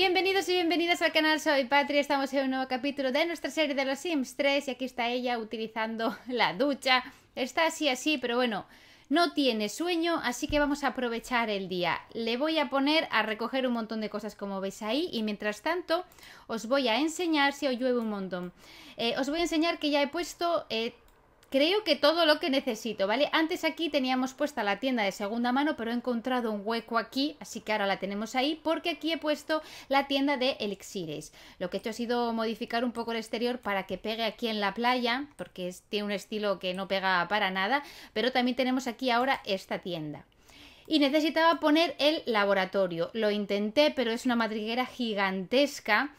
Bienvenidos y bienvenidas al canal Soy Patria, estamos en un nuevo capítulo de nuestra serie de los Sims 3 y aquí está ella utilizando la ducha. Está así así, pero bueno, no tiene sueño, así que vamos a aprovechar el día. Le voy a poner a recoger un montón de cosas como veis ahí y mientras tanto os voy a enseñar si os llueve un montón. Eh, os voy a enseñar que ya he puesto... Eh, creo que todo lo que necesito, ¿vale? Antes aquí teníamos puesta la tienda de segunda mano, pero he encontrado un hueco aquí, así que ahora la tenemos ahí, porque aquí he puesto la tienda de elixires. Lo que he hecho ha sido modificar un poco el exterior para que pegue aquí en la playa, porque tiene un estilo que no pega para nada, pero también tenemos aquí ahora esta tienda y necesitaba poner el laboratorio. Lo intenté, pero es una madriguera gigantesca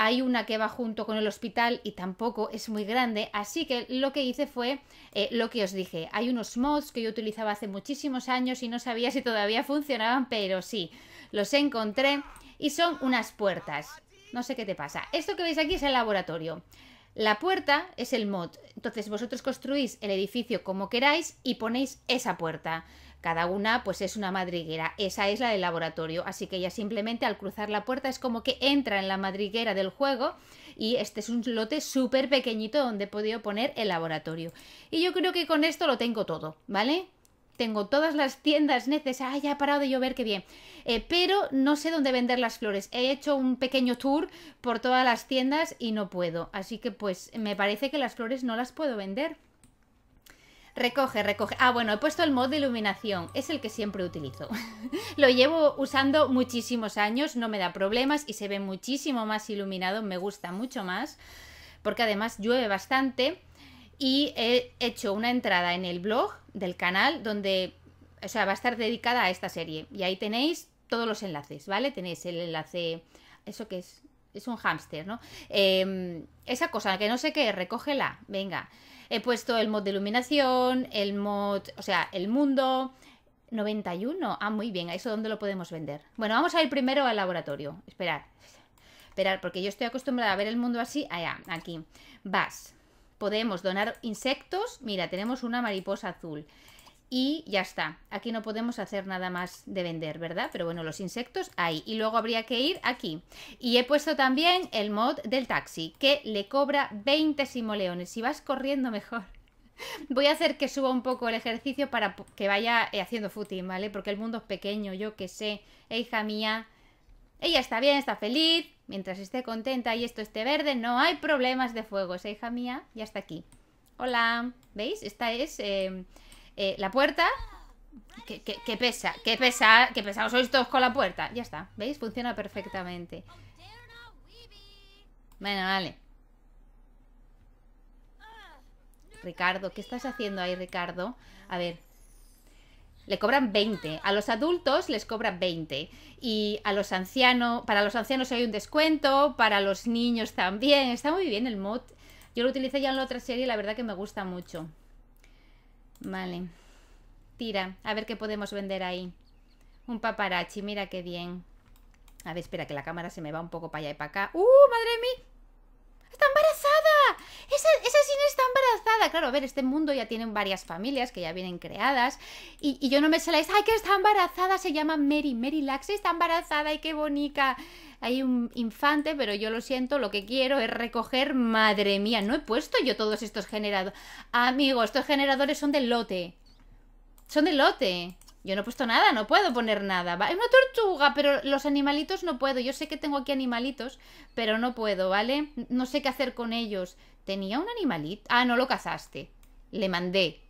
hay una que va junto con el hospital y tampoco es muy grande, así que lo que hice fue eh, lo que os dije. Hay unos mods que yo utilizaba hace muchísimos años y no sabía si todavía funcionaban, pero sí, los encontré y son unas puertas. No sé qué te pasa. Esto que veis aquí es el laboratorio. La puerta es el mod. Entonces vosotros construís el edificio como queráis y ponéis esa puerta. Cada una pues es una madriguera, esa es la del laboratorio, así que ya simplemente al cruzar la puerta es como que entra en la madriguera del juego y este es un lote súper pequeñito donde he podido poner el laboratorio. Y yo creo que con esto lo tengo todo, ¿vale? tengo todas las tiendas necesarias. ¡ay! ya ha parado de llover, qué bien. Eh, pero no sé dónde vender las flores. He hecho un pequeño tour por todas las tiendas y no puedo. Así que pues me parece que las flores no las puedo vender. Recoge, recoge. Ah, bueno, he puesto el mod de iluminación. Es el que siempre utilizo. Lo llevo usando muchísimos años, no me da problemas y se ve muchísimo más iluminado. Me gusta mucho más porque además llueve bastante. Y he hecho una entrada en el blog del canal donde, o sea, va a estar dedicada a esta serie. Y ahí tenéis todos los enlaces, ¿vale? Tenéis el enlace, eso que es es un hámster, ¿no? Em, esa cosa, que no sé qué, recógela, venga. He puesto el mod de iluminación, el mod, o sea, el mundo. 91. Ah, muy bien. ¿A eso dónde lo podemos vender? Bueno, vamos a ir primero al laboratorio. Esperar. Esperar, porque yo estoy acostumbrada a ver el mundo así. Allá, aquí. Vas. Podemos donar insectos. Mira, tenemos una mariposa azul y ya está. Aquí no podemos hacer nada más de vender, ¿verdad? Pero bueno, los insectos ahí. Y luego habría que ir aquí. Y he puesto también el mod del taxi, que le cobra 20 simoleones. Si vas corriendo mejor. Voy a hacer que suba un poco el ejercicio para que vaya eh, haciendo footing, ¿vale? Porque el mundo es pequeño, yo que sé. E hija mía, ella está bien, está feliz. Mientras esté contenta y esto esté verde, no hay problemas de fuego, ¿eh, hija mía. Ya está aquí. Hola, ¿veis? Esta es... Eh, eh, la puerta. Que, que, pesa, que pesa, qué pesados sois todos con la puerta. Ya está, ¿veis? Funciona perfectamente. Bueno, vale. Ricardo, ¿qué estás haciendo ahí, Ricardo? A ver. Le cobran 20. A los adultos les cobra 20. Y a los ancianos, para los ancianos hay un descuento, para los niños también. Está muy bien el mod. Yo lo utilicé ya en la otra serie y la verdad que me gusta mucho. Vale. Tira, a ver qué podemos vender ahí. Un paparachi mira qué bien. A ver, espera, que la cámara se me va un poco para allá y para acá. ¡Uh, madre mía! está embarazada! ¡Esa, esa Sin está embarazada! Claro, a ver, este mundo ya tiene varias familias que ya vienen creadas y, yo no me sé la... ¡Ay, que está embarazada! Se llama Mary, Mary Lax está embarazada y qué bonita. Hay un infante, pero yo lo siento, lo que quiero es recoger... ¡Madre mía! No he puesto yo todos estos generadores. Amigo, estos generadores son del lote. Son de lote. Yo no he puesto nada, no puedo poner nada. Es una tortuga, pero los animalitos no puedo. Yo sé que tengo aquí animalitos, pero no puedo, ¿vale? No sé qué hacer con ellos. Tenía un animalito. Ah, no lo cazaste. Le mandé.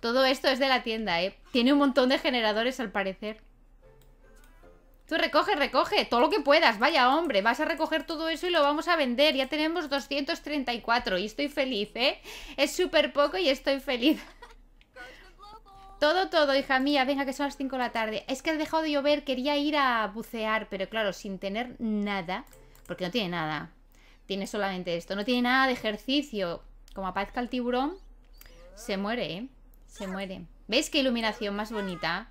Todo esto es de la tienda, ¿eh? Tiene un montón de generadores al parecer. Tú recoge, recoge, todo lo que puedas, vaya hombre, vas a recoger todo eso y lo vamos a vender. Ya tenemos 234 y estoy feliz, ¿eh? Es súper poco y estoy feliz. Todo, todo, hija mía, venga que son las 5 de la tarde. Es que ha dejado de llover, quería ir a bucear, pero claro, sin tener nada, porque no tiene nada. Tiene solamente esto, no tiene nada de ejercicio. Como aparezca el tiburón, se muere, ¿eh? Se muere. ¿Veis qué iluminación más bonita?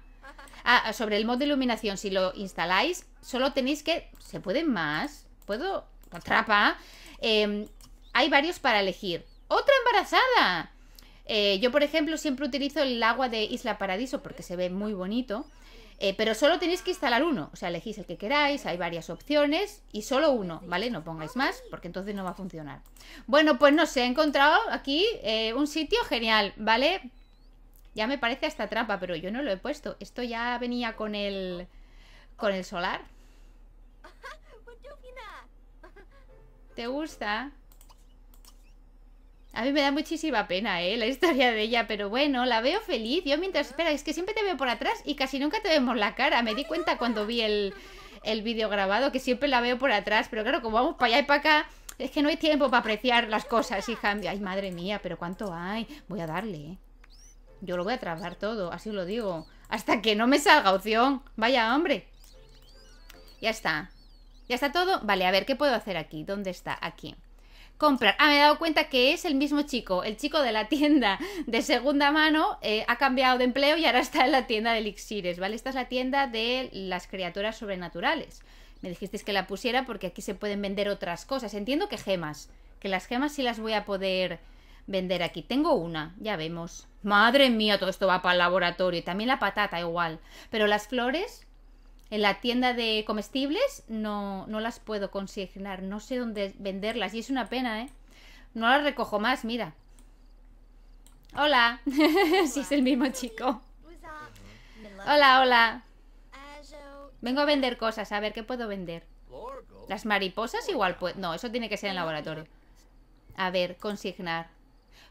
Ah, sobre el modo de iluminación, si lo instaláis, solo tenéis que... ¿Se pueden más? ¿Puedo? Atrapa. Em, hay varios para elegir. ¡Otra embarazada! Eh, yo, por ejemplo, siempre utilizo el agua de Isla Paradiso porque se ve muy bonito. Eh, pero solo tenéis que instalar uno, o sea, elegís el que queráis, hay varias opciones y solo uno, ¿vale? No pongáis más porque entonces no va a funcionar. Bueno, pues no sé, he encontrado aquí eh, un sitio genial, ¿vale? Ya me parece hasta trampa, pero yo no lo he puesto. Esto ya venía con el, con el solar. Pues ¿Te gusta? A mí me da muchísima pena, ¿eh? La historia de ella, pero bueno, la veo feliz. Yo mientras... Espera, es que siempre te veo por atrás y casi nunca te vemos la cara. Me di cuenta cuando vi el, el vídeo grabado que siempre la veo por atrás, pero claro, como vamos para allá y para acá... Es que no hay tiempo para apreciar las cosas, hija. Ay, madre mía, pero cuánto hay. Voy a darle, ¿eh? Yo lo voy a trabar todo, así lo digo. Hasta que no me salga opción. Vaya, hombre. Ya está. ¿Ya está todo? Vale, a ver, ¿qué puedo hacer aquí? ¿Dónde está? Aquí comprar. Ah, me he dado cuenta que es el mismo chico, el chico de la tienda de segunda mano eh, ha cambiado de empleo y ahora está en la tienda de elixires, ¿vale? Esta es la tienda de las criaturas sobrenaturales. Me dijisteis que la pusiera porque aquí se pueden vender otras cosas. Entiendo que gemas, que las gemas sí las voy a poder vender aquí. Tengo una, ya vemos. Madre mía, todo esto va para el laboratorio. Y también la patata igual. Pero las flores en la tienda de comestibles no, las puedo consignar, no sé dónde venderlas y es una pena, ¿eh? No las recojo más, mira. Hola, si sí, es el mismo chico. Hola, hola. Vengo a vender cosas, a ver qué puedo vender. Las mariposas igual pues No, eso tiene que ser en el laboratorio. A ver, consignar.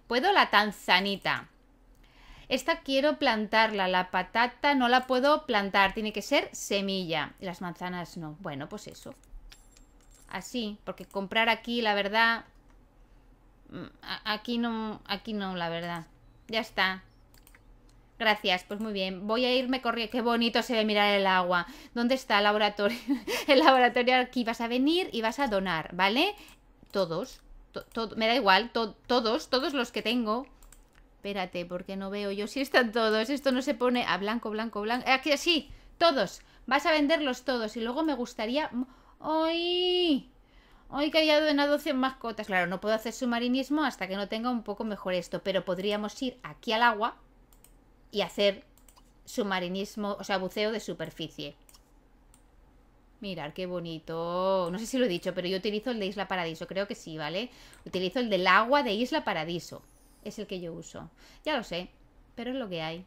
¿Puedo la tanzanita? esta quiero plantarla, la patata no la puedo plantar, tiene que ser semilla. Y las manzanas no. Bueno, pues eso. Así, porque comprar aquí, la verdad... Mm, aquí no, aquí no, la verdad. Ya está. Gracias, pues muy bien. Voy a irme corriendo. Qué bonito se ve mirar el agua. ¿Dónde está el laboratorio? el laboratorio aquí. Vas a venir y vas a donar, ¿vale? Todos. me da igual. todos, todos los que tengo. Espérate, porque no veo yo si están todos. Esto no se pone a blanco, blanco, blanco. Aquí sí, todos. Vas a venderlos todos. Y luego me gustaría... ¡Ay! Hoy que haya donado 100 mascotas. Claro, no puedo hacer submarinismo hasta que no tenga un poco mejor esto. Pero podríamos ir aquí al agua y hacer submarinismo, o sea, buceo de superficie. Mirar qué bonito. No sé si lo he dicho, pero yo utilizo el de Isla Paradiso. Creo que sí, ¿vale? Utilizo el del agua de Isla Paradiso es el que yo uso. Ya lo sé, pero es lo que hay.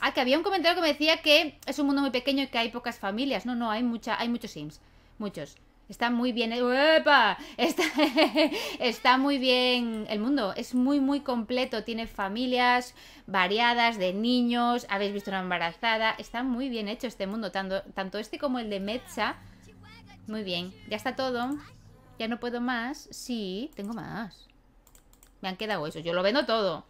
Ah, que había un comentario que me decía que es un mundo muy pequeño y que hay pocas familias. No, no, hay mucha, hay muchos Sims. Muchos. Está muy bien. ¡Epa! Está, está muy bien el mundo. Es muy, muy completo. Tiene familias variadas, de niños. Habéis visto una embarazada. Está muy bien hecho este mundo. Tanto, tanto este como el de Metza. Muy bien. Ya está todo. Ya no puedo más. Sí, tengo más. Me han quedado eso. Yo lo vendo todo.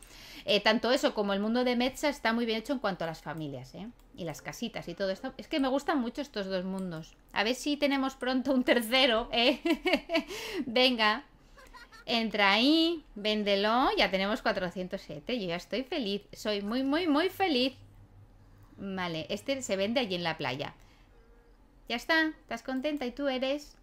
Eh, tanto eso como el mundo de Metza está muy bien hecho en cuanto a las familias, ¿eh? Y las casitas y todo esto. Es que me gustan mucho estos dos mundos. A ver si tenemos pronto un tercero, ¿eh? Venga. Entra ahí, véndelo. Ya tenemos 407. Yo ya estoy feliz. Soy muy, muy, muy feliz. Vale, este se vende allí en la playa. Ya está. ¿Estás contenta? ¿Y tú eres?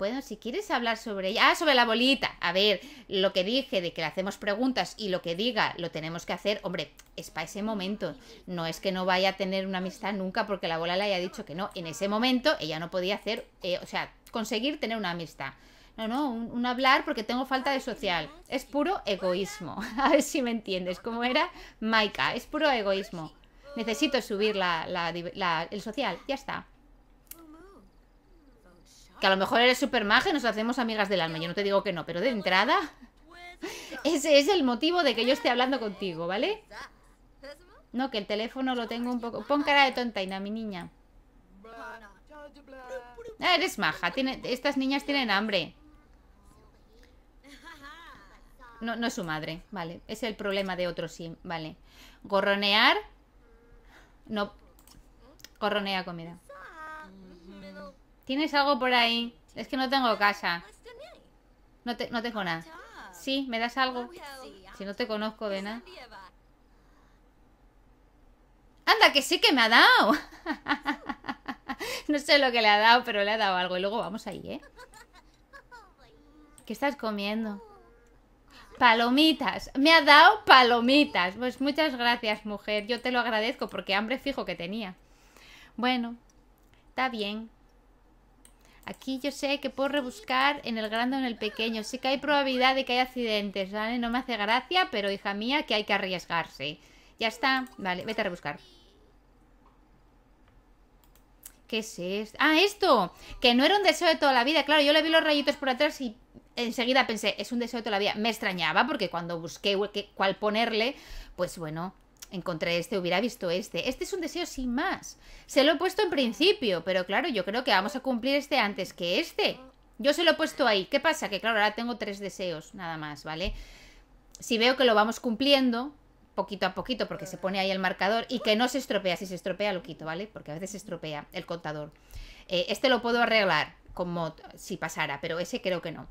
Puedo, si quieres hablar sobre ella. Ah, sobre la bolita. A ver, lo que dije de que le hacemos preguntas y lo que diga lo tenemos que hacer. Hombre, es para ese momento. No es que no vaya a tener una amistad nunca porque la bola le haya dicho que no. En ese momento ella no podía hacer, eh, o sea, conseguir tener una amistad. No, no, un, hablar porque tengo falta de social. Es puro egoísmo. A ver si me entiendes. ¿Cómo era Maika, es puro egoísmo. Necesito subir la, el social. Ya está. Que a lo mejor eres super maja y nos hacemos amigas del alma. Yo no te digo que no, pero de entrada... Ese es el motivo de que yo esté hablando contigo, ¿vale? No, que el teléfono lo tengo un poco... Pon cara de tontaina, mi niña. Ah, eres maja. Estas niñas tienen hambre. No, no es su madre, vale. Es el problema de otro sí, vale. Gorronear. No. Corronea comida. ¿Tienes algo por ahí? Es que no tengo casa. No, tengo nada. Sí, ¿me das algo? Si no te conozco de nada. Anda, que sí que me ha dado. no sé lo que le ha dado, pero le ha dado algo. Y luego vamos ahí, ¿eh? ¿Qué estás comiendo? Palomitas. Me ha dado palomitas. Pues muchas gracias, mujer. Yo te lo agradezco porque hambre fijo que tenía. Bueno, está bien. Aquí yo sé que puedo rebuscar en el grande o en el pequeño. Sí que hay probabilidad de que haya accidentes, ¿vale? No me hace gracia, pero hija mía, que hay que arriesgarse. Ya está. Vale, vete a rebuscar. ¿Qué es esto? ¡Ah, esto! Que no era un deseo de toda la vida. Claro, yo le vi los rayitos por atrás y enseguida pensé, es un deseo de toda la vida. Me extrañaba porque cuando busqué cuál ponerle, pues bueno, encontré este, hubiera visto este. Este es un deseo sin más. Se lo he puesto en principio, pero claro, yo creo que vamos a cumplir este antes que este. Yo se lo he puesto ahí. ¿Qué pasa? Que claro, ahora tengo tres deseos, nada más, ¿vale? Si veo que lo vamos cumpliendo, poquito a poquito, porque se pone ahí el marcador, y que no se estropea, si se estropea lo quito, ¿vale? Porque a veces se estropea el contador. Eh, este lo puedo arreglar Como si pasara, pero ese creo que no.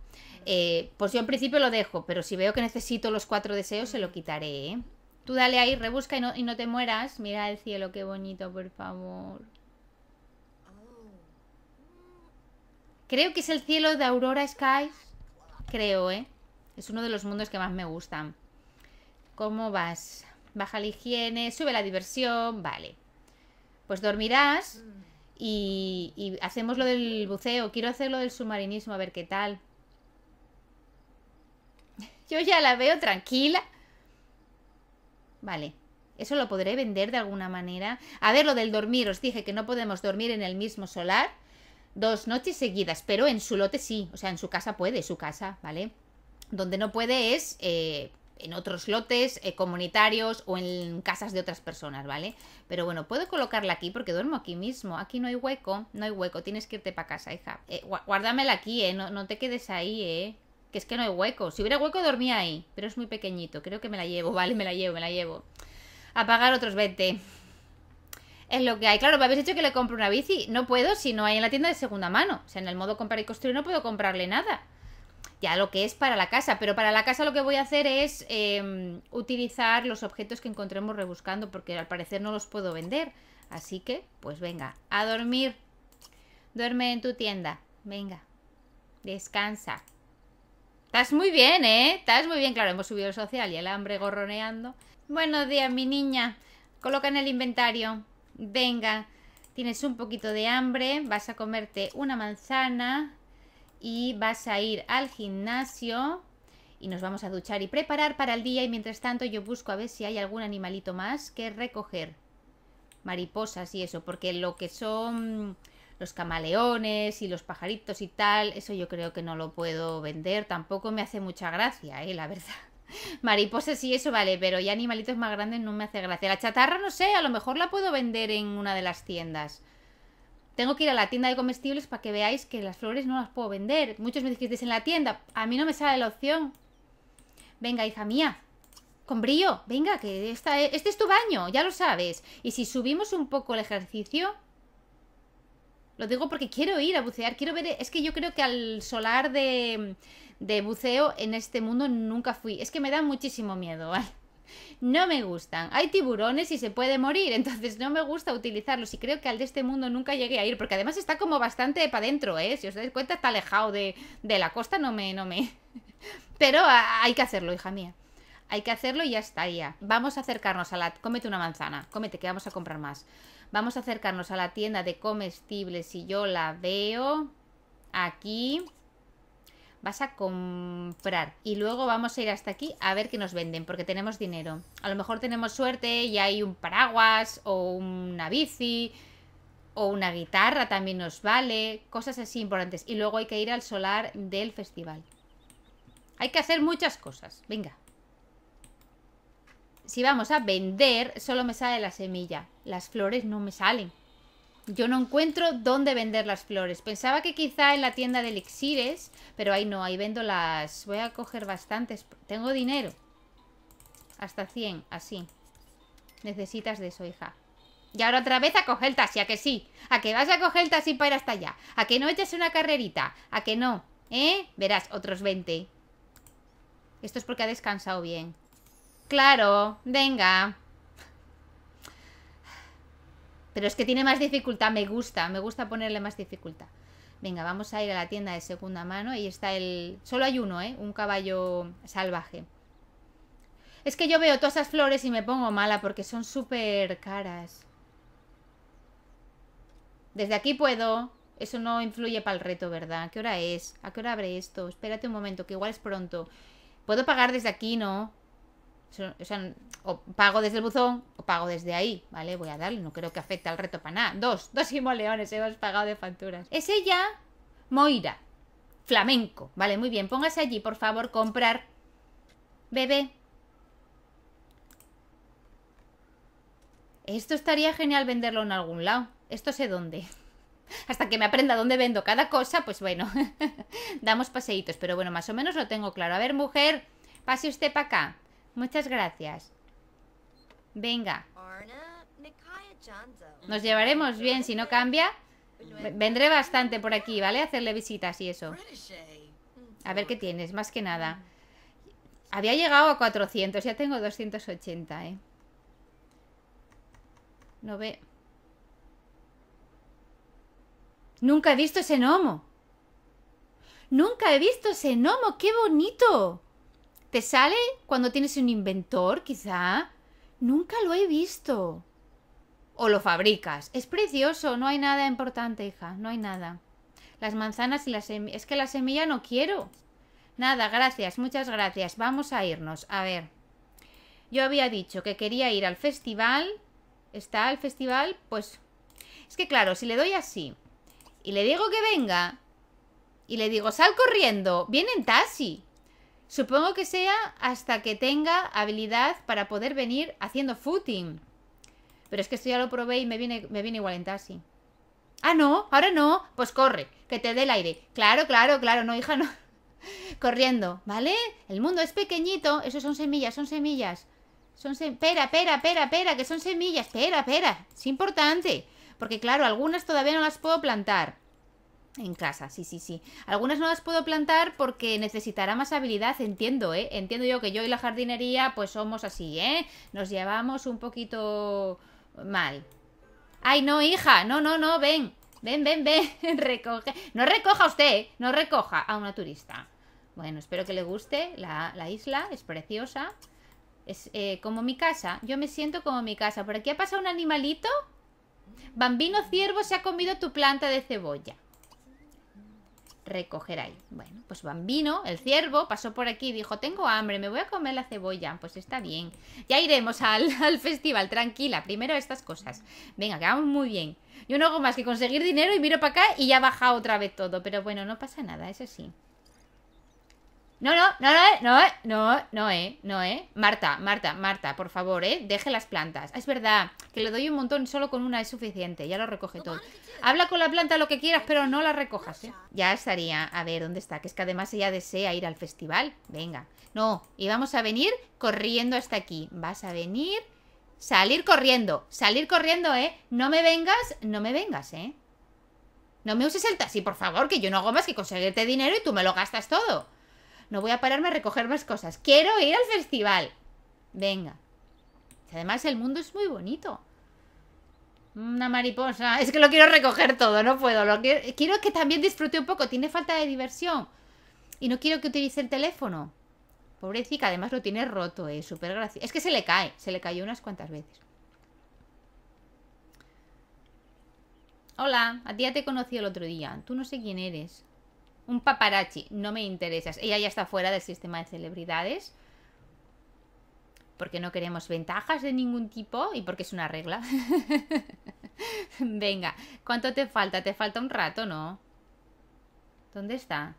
Eh, pues yo en principio lo dejo, pero si veo que necesito los cuatro deseos, se lo quitaré, ¿eh? Tú dale ahí, rebusca y no, y no te mueras. Mira el cielo, qué bonito, por favor. Creo que es el cielo de Aurora Skies. Creo, ¿eh? Es uno de los mundos que más me gustan. ¿Cómo vas? Baja la higiene, sube la diversión, vale. Pues dormirás y, y hacemos lo del buceo. Quiero hacer lo del submarinismo, a ver qué tal. Yo ya la veo tranquila. Vale. ¿Eso lo podré vender de alguna manera? A ver, lo del dormir. Os dije que no podemos dormir en el mismo solar dos noches seguidas, pero en su lote sí. O sea, en su casa puede, su casa, ¿vale? Donde no puede es eh, en otros lotes eh, comunitarios o en casas de otras personas, ¿vale? Pero bueno, puedo colocarla aquí porque duermo aquí mismo. Aquí no hay hueco, no hay hueco. Tienes que irte para casa, hija. Eh, guárdamela aquí, ¿eh? No, no te quedes ahí, ¿eh? Que es que no hay hueco. Si hubiera hueco dormía ahí, pero es muy pequeñito. Creo que me la llevo, vale, me la llevo, me la llevo. A pagar otros 20. Es lo que hay. Claro, me habéis dicho que le compro una bici. No puedo si no hay en la tienda de segunda mano. O sea, en el modo comprar y construir no puedo comprarle nada. Ya lo que es para la casa. Pero para la casa lo que voy a hacer es em, utilizar los objetos que encontremos rebuscando porque al parecer no los puedo vender. Así que, pues venga, a dormir. Duerme en tu tienda. Venga. Descansa. Estás muy bien, ¿eh? Estás muy bien, claro, hemos subido el social y el hambre gorroneando. Buenos días, mi niña. Coloca en el inventario. Venga, tienes un poquito de hambre, vas a comerte una manzana y vas a ir al gimnasio y nos vamos a duchar y preparar para el día y mientras tanto yo busco a ver si hay algún animalito más que recoger. Mariposas y eso, porque lo que son los camaleones y los pajaritos y tal, eso yo creo que no lo puedo vender, tampoco me hace mucha gracia, eh, la verdad. Mariposas sí eso vale, pero ya animalitos más grandes no me hace gracia. La chatarra no sé, a lo mejor la puedo vender en una de las tiendas. Tengo que ir a la tienda de comestibles para que veáis que las flores no las puedo vender. Muchos me dijisteis en la tienda, a mí no me sale la opción. Venga, hija mía, con brillo, venga, que esta, e, este es tu baño, ya lo sabes. Y si subimos un poco el ejercicio, lo digo porque quiero ir a bucear, quiero ver... Es que yo creo que al solar de, de buceo en este mundo nunca fui. Es que me da muchísimo miedo, No me gustan. Hay tiburones y se puede morir, entonces no me gusta utilizarlos. Y creo que al de este mundo nunca llegué a ir, porque además está como bastante para adentro, ¿eh? Si os dais cuenta, está alejado de, la costa, no me, no me. Pero hay que hacerlo, hija mía. Hay que hacerlo y ya está, ya. Vamos a acercarnos a la. Cómete una manzana, cómete, que vamos a comprar más. Vamos a acercarnos a la tienda de comestibles si yo la veo aquí. Vas a comprar y luego vamos a ir hasta aquí a ver qué nos venden porque tenemos dinero. A lo mejor tenemos suerte y hay un paraguas o una bici o una guitarra también nos vale, cosas así importantes. Y luego hay que ir al solar del festival. Hay que hacer muchas cosas. Venga si vamos a vender, solo me sale la semilla. Las flores no me salen. Yo no encuentro dónde vender las flores. Pensaba que quizá en la tienda de elixires, pero ahí no, ahí vendo las... Voy a coger bastantes. Tengo dinero. Hasta 100, así. Necesitas de eso, hija. Y ahora otra vez a coger el a que sí. A que vas a coger el taxi para ir hasta allá. A que no eches una carrerita. A que no. ¿Eh? Verás, otros 20. Esto es porque ha descansado bien. Claro, venga. Pero es que tiene más dificultad, me gusta, me gusta ponerle más dificultad. Venga, vamos a ir a la tienda de segunda mano. Ahí está el... Solo hay uno, ¿eh? Un caballo salvaje. Es que yo veo todas esas flores y me pongo mala porque son súper caras. Desde aquí puedo. Eso no influye para el reto, ¿verdad? ¿A qué hora es? ¿A qué hora abre esto? Espérate un momento, que igual es pronto. Puedo pagar desde aquí, ¿no? O pago desde el buzón o pago desde ahí, ¿vale? Voy a darle, no creo que afecte al reto para nada. Dos, dos simoleones hemos pagado de facturas. Es ella, Moira, flamenco. Vale, muy bien, póngase allí, por favor, comprar. Bebé. Esto estaría genial venderlo en algún lado. Esto sé dónde. Hasta que me aprenda dónde vendo cada cosa, pues bueno, damos paseitos. Pero bueno, más o menos lo tengo claro. A ver, mujer, pase usted para acá. Muchas gracias. Venga. Nos llevaremos bien si no cambia. Vendré bastante por aquí, ¿vale? hacerle visitas y eso. A ver qué tienes, más que nada. Había llegado a 400, ya tengo 280, ¿eh? No ve... Nunca he visto ese nomo Nunca he visto ese nomo qué bonito. ¿Te sale cuando tienes un inventor, quizá? Nunca lo he visto. O lo fabricas. Es precioso, no hay nada importante, hija, no hay nada. Las manzanas y las semilla. Es que la semilla no quiero. Nada, gracias, muchas gracias. Vamos a irnos. A ver. Yo había dicho que quería ir al festival. ¿Está el festival? Pues... Es que claro, si le doy así y le digo que venga y le digo sal corriendo, viene en taxi. Supongo que sea hasta que tenga habilidad para poder venir haciendo footing. Pero es que esto ya lo probé y me viene, me viene igual en taxi. Ah, no, ahora no. Pues corre, que te dé el aire. Claro, claro, claro, no, hija, no. Corriendo, ¿vale? El mundo es pequeñito. Eso son semillas, son semillas. Son espera, pera, pera, pera, pera, que son semillas. Pera, pera. Es importante. Porque claro, algunas todavía no las puedo plantar. En casa, sí, sí, sí. Algunas no las puedo plantar porque necesitará más habilidad, entiendo, ¿eh? Entiendo yo que yo y la jardinería pues somos así, ¿eh? Nos llevamos un poquito mal. Ay, no, hija, no, no, no, ven, ven, ven, ven, recoge. No recoja usted, ¿eh? no recoja a una turista. Bueno, espero que le guste la, isla, es preciosa. Es eh, como mi casa, yo me siento como mi casa. ¿Por aquí ha pasado un animalito? Bambino ciervo se ha comido tu planta de cebolla recoger ahí. Bueno, pues Bambino, el ciervo, pasó por aquí y dijo, tengo hambre, me voy a comer la cebolla. Pues está bien. Ya iremos al, al festival, tranquila. Primero estas cosas. Venga, que vamos muy bien. Yo no hago más que conseguir dinero y miro para acá y ya baja otra vez todo. Pero bueno, no pasa nada, eso sí. No, no, no, no, no, no, eh, no, eh. Marta, Marta, Marta, por favor, eh, deje las plantas. Ah, es verdad, que le doy un montón, solo con una es suficiente, ya lo recoge todo. Habla con la planta lo que quieras, pero no la recojas, eh. Ya estaría, a ver, ¿dónde está? Que es que además ella desea ir al festival. Venga, no, y vamos a venir corriendo hasta aquí. Vas a venir, salir corriendo, salir corriendo, eh. No me vengas, no me vengas, eh. No me uses el taxi, por favor, que yo no hago más que conseguirte dinero y tú me lo gastas todo no voy a pararme a recoger más cosas. Quiero ir al festival. Venga. Además, el mundo es muy bonito. Una mariposa. Es que lo quiero recoger todo, no puedo. Lo quiero, que también disfrute un poco. Tiene falta de diversión. Y no quiero que utilice el teléfono. Pobrecita, además lo tiene roto, es eh, súper gracioso. Es que se le cae, se le cayó unas cuantas veces. Hola, a ti ya te conocí el otro día. Tú no sé quién eres. Un paparazzi, no me interesas. Ella ya está fuera del sistema de celebridades. Porque no queremos ventajas de ningún tipo y porque es una regla. Venga, ¿cuánto te falta? ¿Te falta un rato, no? ¿Dónde está?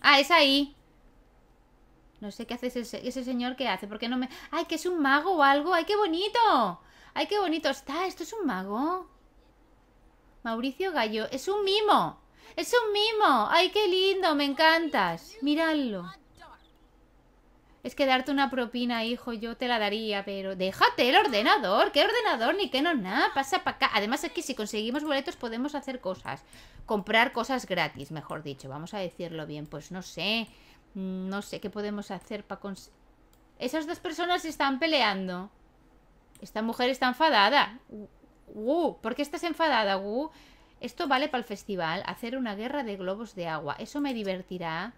Ah, es ahí. No sé qué hace ese, señor, que hace? ¿Por qué no me...? ¡Ay, que es un mago o algo! ¡Ay, qué bonito! ¡Ay, qué bonito está! ¿Esto es un mago? Mauricio Gallo, es un mimo. Es un mimo. Ay, qué lindo, me encantas. Míralo. Es que darte una propina, hijo, yo te la daría, pero déjate el ordenador. ¿Qué ordenador? Ni qué no nada. Pasa para acá. Además, aquí si conseguimos boletos podemos hacer cosas. Comprar cosas gratis, mejor dicho. Vamos a decirlo bien. Pues no sé. Mm, no sé qué podemos hacer para conseguir... Esas dos personas están peleando. Esta mujer está enfadada. Uh, uh ¿Por qué estás enfadada, Wu? Esto vale para el festival, hacer una guerra de globos de agua. ¿Eso me divertirá?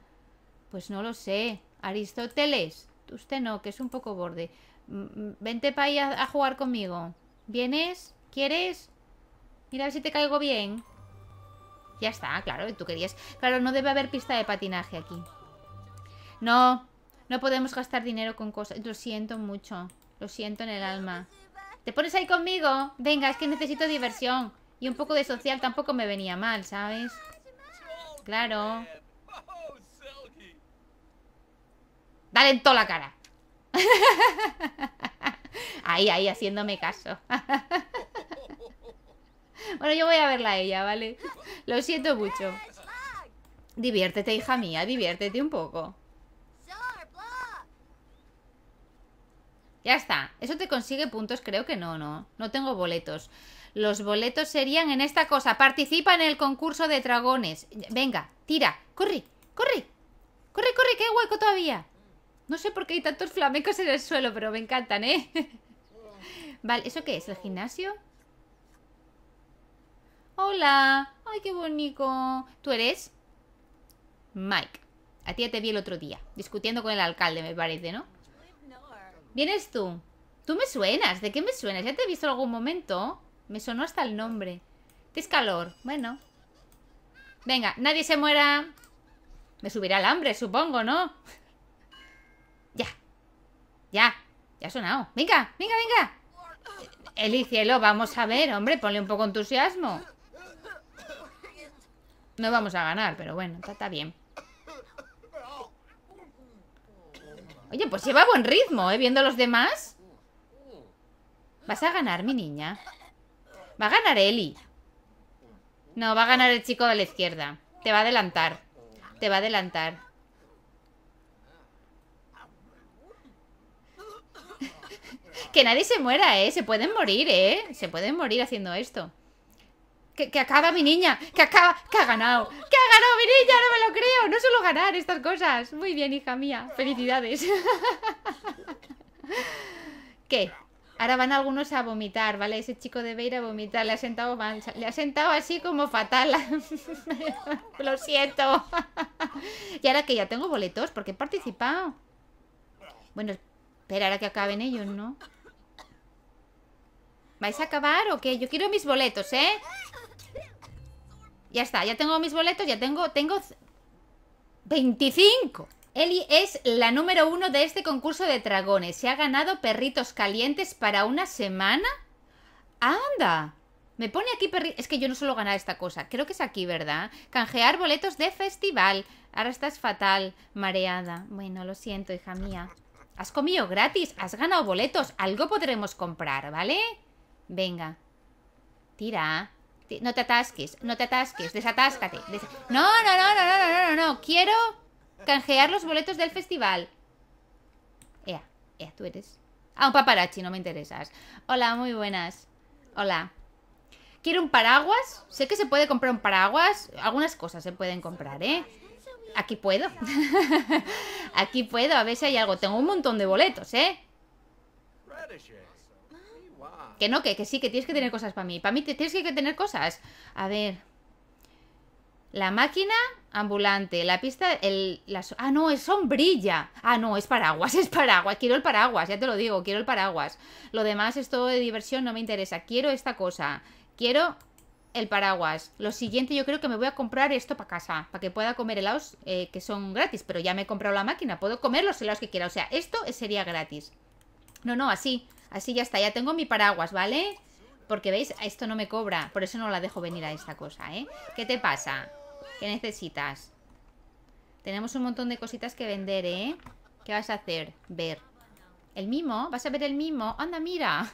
Pues no lo sé. Aristóteles, usted no, que es un poco borde. Mm, mm, vente para ahí a, jugar conmigo. ¿Vienes? ¿Quieres? Mira a ver si te caigo bien. Ya está, claro, tú querías. Claro, no debe haber pista de patinaje aquí. No, no podemos gastar dinero con cosas. Lo siento mucho. Lo siento en el alma. ¿Te pones ahí conmigo? Venga, es que necesito diversión. Y un poco de social tampoco me venía mal, ¿sabes? Claro. Dale en toda la cara. Ahí, ahí, haciéndome caso. Bueno, yo voy a verla a ella, ¿vale? Lo siento mucho. Diviértete, hija mía, diviértete un poco. Ya está. ¿Eso te consigue puntos? Creo que no, ¿no? No tengo boletos. Los boletos serían en esta cosa. Participa en el concurso de dragones. Venga, tira, corre, corre, corre, corre, qué hueco todavía. No sé por qué hay tantos flamencos en el suelo, pero me encantan, ¿eh? vale, ¿eso qué es? ¿El gimnasio? Hola, ay, qué bonito. ¿Tú eres? Mike. A ti ya te vi el otro día, discutiendo con el alcalde, me parece, ¿no? ¿Vienes tú? Tú me suenas, ¿de qué me suenas? ¿Ya te he visto en algún momento? Me sonó hasta el nombre. es calor. Bueno. Venga, nadie se muera. Me subirá el hambre, supongo, ¿no? ya. Ya. Ya ha sonado. Venga, venga, venga. Eli, cielo, vamos a ver. Hombre, ponle un poco de entusiasmo. No vamos a ganar, pero bueno, está bien. Oye, pues lleva buen ritmo, ¿eh? Viendo a los demás. Vas a ganar, mi niña. Va a ganar Eli. No, va a ganar el chico de la izquierda. Te va a adelantar. Te va a adelantar. que nadie se muera, ¿eh? Se pueden morir, ¿eh? Se pueden morir haciendo esto. Que, acaba mi niña, que acaba, que ha ganado, que ha ganado mi niña, no me lo creo, no suelo ganar estas cosas. Muy bien, hija mía, felicidades. ¿Qué? Ahora van algunos a vomitar, ¿vale? Ese chico de Beira a vomitar, le ha sentado, le ha sentado así como fatal. Lo siento. y ahora que ya tengo boletos, porque he participado. Bueno, espera, ahora que acaben ellos, ¿no? ¿Vais a acabar o qué? Yo quiero mis boletos, ¿eh? Ya está, ya tengo mis boletos, ya tengo... Tengo... ¡25! Eli es la número uno de este concurso de dragones. Se ha ganado perritos calientes para una semana. ¡Anda! Me pone aquí perritos. Es que yo no suelo ganar esta cosa. Creo que es aquí, ¿verdad? Canjear boletos de festival. Ahora estás fatal, mareada. Bueno, lo siento, hija mía. Has comido gratis, has ganado boletos. Algo podremos comprar, ¿vale? Venga. Tira. No te atasques, no te atasques. Desatáscate. no, no, no, no, no, no, no, no. Quiero Canjear los boletos del festival. Ea, ea, tú eres. Ah, un paparazzi, no me interesas. Hola, muy buenas. Hola. ¿Quiero un paraguas? Sé que se puede comprar un paraguas. Algunas cosas se pueden comprar, ¿eh? Aquí puedo. Aquí puedo, a ver si hay algo. Tengo un montón de boletos, ¿eh? Que no, que, sí, que tienes que tener cosas para mí. Para mí tienes que tener cosas. A ver. La máquina ambulante, la pista, el, las ah no, es sombrilla, ah no, es paraguas, es paraguas, quiero el paraguas, ya te lo digo, quiero el paraguas. Lo demás es todo de diversión, no me interesa, quiero esta cosa, quiero el paraguas. Lo siguiente yo creo que me voy a comprar esto para casa, para que pueda comer helados eh, que son gratis, pero ya me he comprado la máquina, puedo comer los helados que quiera, o sea, esto sería gratis. No, no, así, así ya está, ya tengo mi paraguas, ¿vale? Porque veis, esto no me cobra. Por eso no la dejo venir a esta cosa, ¿eh? ¿Qué te pasa? ¿Qué necesitas? Tenemos un montón de cositas que vender, ¿eh? ¿Qué vas a hacer? Ver. ¿El mimo? ¿Vas a ver el mimo? Anda, mira.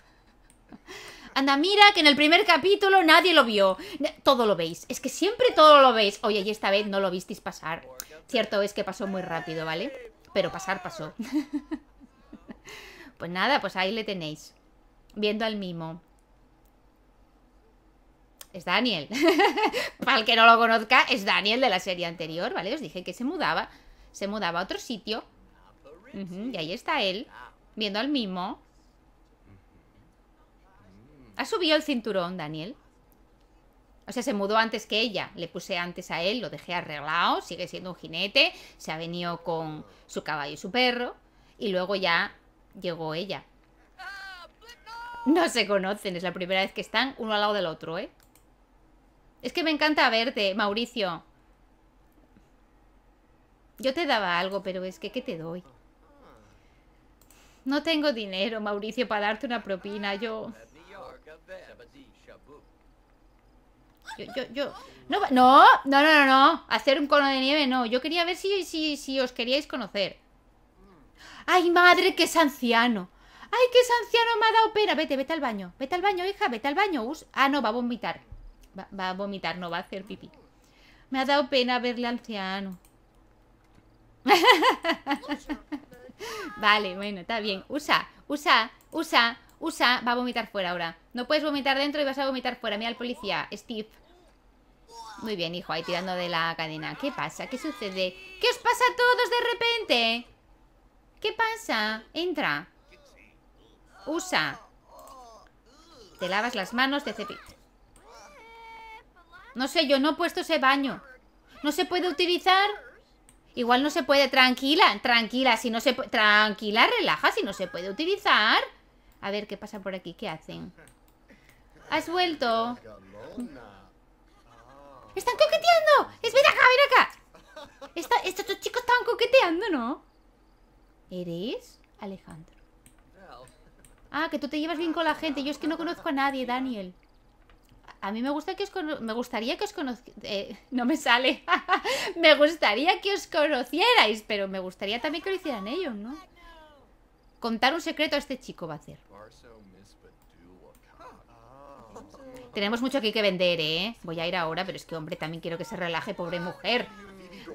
Anda, mira que en el primer capítulo nadie lo vio. Todo lo veis. Es que siempre todo lo veis. Oye, y esta vez no lo visteis pasar. Cierto es que pasó muy rápido, ¿vale? Pero pasar pasó. pues nada, pues ahí le tenéis. Viendo al mimo es Daniel. Para el que no lo conozca, es Daniel de la serie anterior, ¿vale? Os dije que se mudaba, se mudaba a otro sitio. y ahí está él, viendo al mismo. Ha subido el cinturón, Daniel. O sea, se mudó antes que ella. Le puse antes a él, lo dejé arreglado, sigue siendo un jinete. Se ha venido con su caballo y su perro. Y luego ya llegó ella. No se conocen, es la primera vez que están uno al lado del otro, ¿eh? Es que me encanta verte, Mauricio. Yo te daba algo, pero es que ¿qué te doy? No tengo dinero, Mauricio, para darte una propina. Yo... Yo, yo, yo... No, no, no, no, no, Hacer un cono de nieve, no. Yo quería ver si, si, si os queríais conocer. ¡Ay, madre, qué es anciano! ¡Ay, qué es anciano! Me ha dado pena. Vete, vete al baño. Vete al baño, hija, vete al baño. Ah, no, va a vomitar. Va, a vomitar, no va a hacer pipí. Me ha dado pena verle al anciano. vale, bueno, está bien. Usa, usa, usa, usa. Va a vomitar fuera ahora. No puedes vomitar dentro y vas a vomitar fuera. Mira al policía, Steve. Muy bien, hijo, ahí tirando de la cadena. ¿Qué pasa? ¿Qué sucede? ¿Qué os pasa a todos de repente? ¿Qué pasa? Entra. Usa. Te lavas las manos, de cepillo. No sé, yo no he puesto ese baño. ¿No se puede utilizar? Igual no se puede. Tranquila, tranquila. Si no se Tranquila, relaja. Si no se puede utilizar. A ver qué pasa por aquí. ¿Qué hacen? ¿Has vuelto? ¡Están coqueteando! ¡Es mira acá, ven acá! Está, estos chicos están coqueteando, ¿no? ¿Eres Alejandro? Ah, que tú te llevas bien con la gente. Yo es que no conozco a nadie, Daniel a mí me, gusta que os me gustaría que os conocierais, eh, no me sale, me gustaría que os conocierais, pero me gustaría también que lo hicieran ellos, ¿no? Contar un secreto a este chico va a hacer. Tenemos mucho aquí que vender, ¿eh? Voy a ir ahora, pero es que, hombre, también quiero que se relaje, pobre mujer.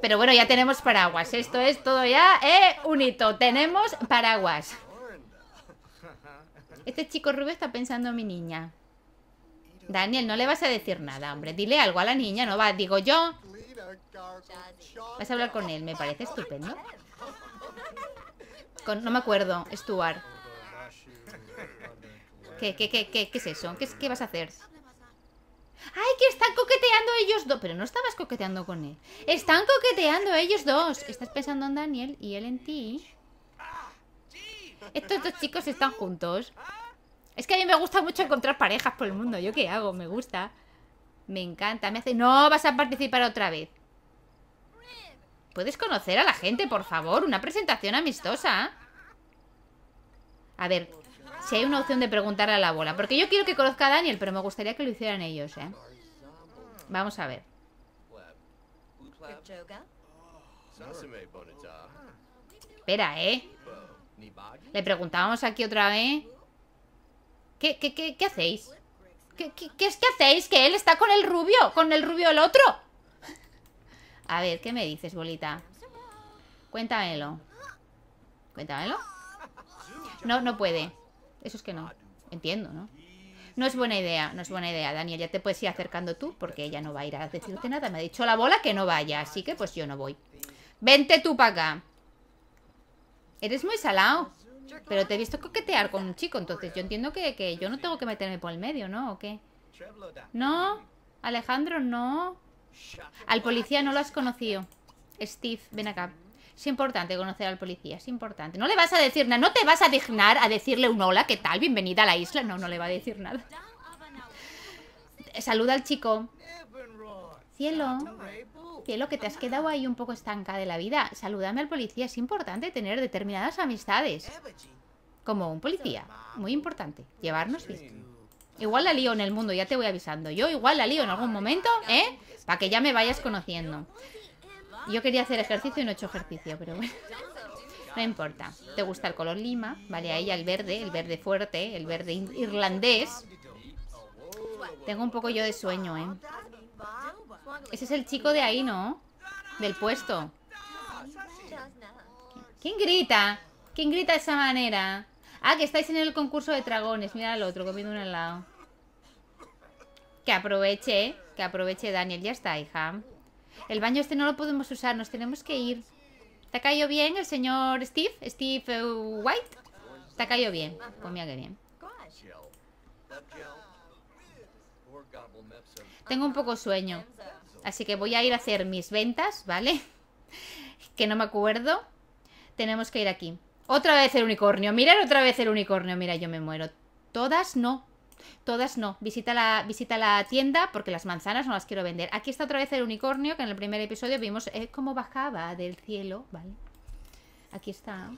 Pero bueno, ya tenemos paraguas. Esto es todo ya, ¿eh? Un hito. Tenemos paraguas. Este chico rubio está pensando en mi niña. Daniel, no le vas a decir nada, hombre. Dile algo a la niña, no va, digo yo. Vas a hablar con él, me parece estupendo. Con, no me acuerdo, Stuart. ¿Qué, qué, qué, qué, es eso? ¿Qué vas a hacer? ¡Ay, que están coqueteando ellos dos! Pero no estabas coqueteando con él. Están coqueteando ellos dos. Estás pensando en Daniel y él en ti. Estos dos chicos están juntos. Es que a mí me gusta mucho encontrar parejas por el mundo. ¿Yo qué hago? Me gusta. Me encanta. Me hace... No, vas a participar otra vez. ¿Puedes conocer a la gente, por favor? Una presentación amistosa. A ver, si hay una opción de preguntarle a la bola. Porque yo quiero que conozca a Daniel, pero me gustaría que lo hicieran ellos, ¿eh? Vamos a ver. Espera, ¿eh? Le preguntábamos aquí otra vez. ¿Qué, qué, qué, qué hacéis? ¿Qué, qué, qué es que hacéis? Que él está con el rubio, con el rubio el otro. A ver, ¿qué me dices, bolita? Cuéntamelo. Cuéntamelo. No, no puede. Eso es que no. Entiendo, ¿no? No es buena idea, no es buena idea, Daniel. Ya te puedes ir acercando tú porque ella no va a ir a decirte nada. Me ha dicho la bola que no vaya, así que pues yo no voy. Vente tú para acá. Eres muy salado. Pero te he visto coquetear con un chico, entonces yo entiendo que, yo no tengo que meterme por el medio, ¿no? ¿O qué? No, Alejandro, no. Al policía no lo has conocido. Steve, ven acá. Es importante conocer al policía, es importante. No le vas a decir nada, no te vas a dignar a decirle un hola, ¿qué tal? Bienvenida a la isla. No, no le va a decir nada. Saluda al chico. Cielo. Que lo que te has quedado ahí un poco estanca de la vida. Saludame al policía. Es importante tener determinadas amistades. Como un policía. Muy importante. Llevarnos bien. Igual la lío en el mundo, ya te voy avisando. Yo igual la lío en algún momento, ¿eh? Para que ya me vayas conociendo. Yo quería hacer ejercicio y no he hecho ejercicio, pero bueno. No importa. Te gusta el color lima, ¿vale? ahí ella el verde, el verde fuerte, el verde irlandés. Tengo un poco yo de sueño, ¿eh? Ese es el chico de ahí, ¿no? Del puesto. ¿Quién grita? ¿Quién grita de esa manera? Ah, que estáis en el concurso de dragones. Mira al otro comiendo un helado. Que aproveche, que aproveche Daniel. Ya está, hija. El baño este no lo podemos usar, nos tenemos que ir. ¿Te ha bien el señor Steve? ¿Steve eh, White? ¿Te ha caído bien? Comía pues que bien. Tengo un poco sueño. Así que voy a ir a hacer mis ventas, ¿vale? que no me acuerdo. Tenemos que ir aquí. Otra vez el unicornio. Mirar otra vez el unicornio. Mira, yo me muero. Todas no. Todas no. Visita la, visita la tienda porque las manzanas no las quiero vender. Aquí está otra vez el unicornio que en el primer episodio vimos eh, cómo bajaba del cielo, ¿vale? Aquí está.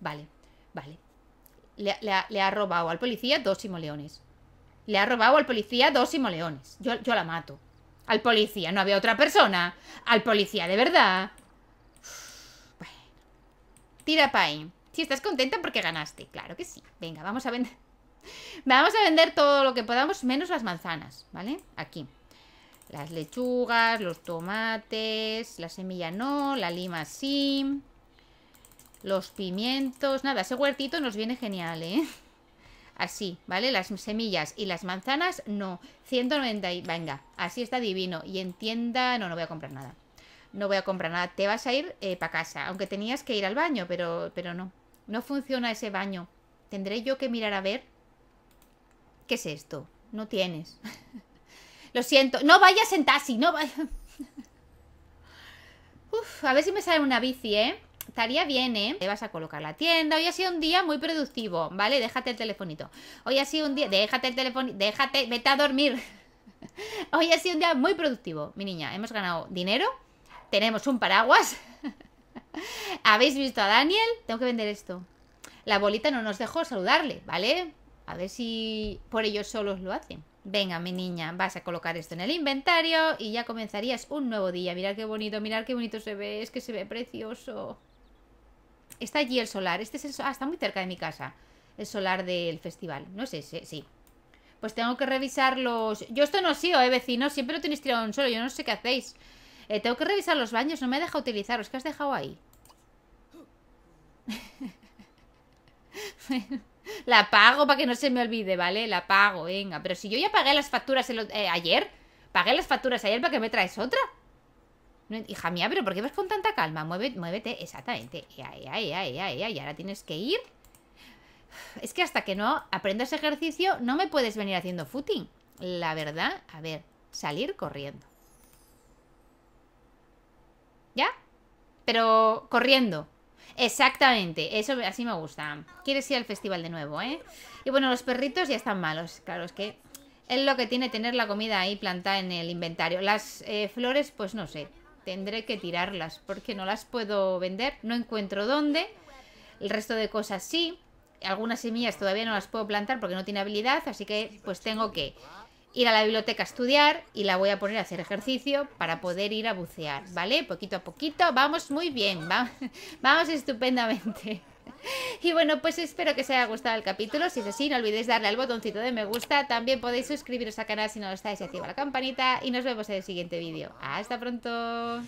Vale. Vale le, ha, robado al policía dos simoleones. Le ha robado al policía dos simoleones. Yo, la mato. Al policía, no había otra persona. Al policía, de verdad. bueno. Tira pain. Si estás contenta porque ganaste. Claro que sí. Venga, vamos a vender. Vamos a vender todo lo que podamos, menos las manzanas, ¿vale? Aquí. Las lechugas, los tomates, la semilla no, la lima sí los pimientos, nada, ese huertito nos viene genial, ¿eh? Así, ¿vale? Las semillas y las manzanas, no. 190 y... Venga, así está divino. Y en tienda... No, no voy a comprar nada. No voy a comprar nada. Te vas a ir eh, para casa. Aunque tenías que ir al baño, pero, pero no. No funciona ese baño. Tendré yo que mirar a ver... ¿Qué es esto? No tienes. Lo siento. No vayas en taxi, no vayas... Uf, a ver si me sale una bici, ¿eh? Estaría bien, ¿eh? Te vas a colocar la tienda. Hoy ha sido un día muy productivo, ¿vale? Déjate el telefonito. Hoy ha sido un día... Déjate el telefonito. Déjate... Vete a dormir. Hoy ha sido un día muy productivo, mi niña. Hemos ganado dinero. Tenemos un paraguas. ¿Habéis visto a Daniel? Tengo que vender esto. La bolita no nos dejó saludarle, ¿vale? A ver si por ellos solos lo hacen. Venga, mi niña, vas a colocar esto en el inventario y ya comenzarías un nuevo día. Mirad qué bonito, mirad qué bonito se ve, es que se ve precioso. Está allí el solar. Este es el solar. Ah, está muy cerca de mi casa. El solar del festival. No sé, sí, Pues tengo que revisar los... Yo esto no sigo, eh, vecino. Siempre lo tenéis tirado en solo. Yo no sé qué hacéis. Eh, tengo que revisar los baños. No me deja utilizaros. ¿Qué has dejado ahí? La pago para que no se me olvide, ¿vale? La pago, venga. Pero si yo ya pagué las facturas eh, ayer. Pagué las facturas ayer para que me traes otra hija mía, pero ¿por qué vas con tanta calma? Muévete, muévete, exactamente. Ya, ya, ya, ya, ya, y ahora tienes que ir. Es que hasta que no aprendas ejercicio, no me puedes venir haciendo footing. La verdad, a ver, salir corriendo. ¿Ya? Pero corriendo. Exactamente, eso así me gusta. Quieres ir al festival de nuevo, ¿eh? Y bueno, los perritos ya están malos, claro, es que es lo que tiene tener la comida ahí plantada en el inventario. Las eh, flores, pues no sé tendré que tirarlas porque no las puedo vender, no encuentro dónde. El resto de cosas sí. Algunas semillas todavía no las puedo plantar porque no tiene habilidad, así que pues tengo que ir a la biblioteca a estudiar y la voy a poner a hacer ejercicio para poder ir a bucear, ¿vale? Poquito a poquito, vamos muy bien, vamos, vamos estupendamente. Y bueno, pues espero que os haya gustado el capítulo. Si es así, no olvidéis darle al botoncito de me gusta. También podéis suscribiros al canal si no lo estáis y activar la campanita. Y nos vemos en el siguiente vídeo. ¡Hasta pronto!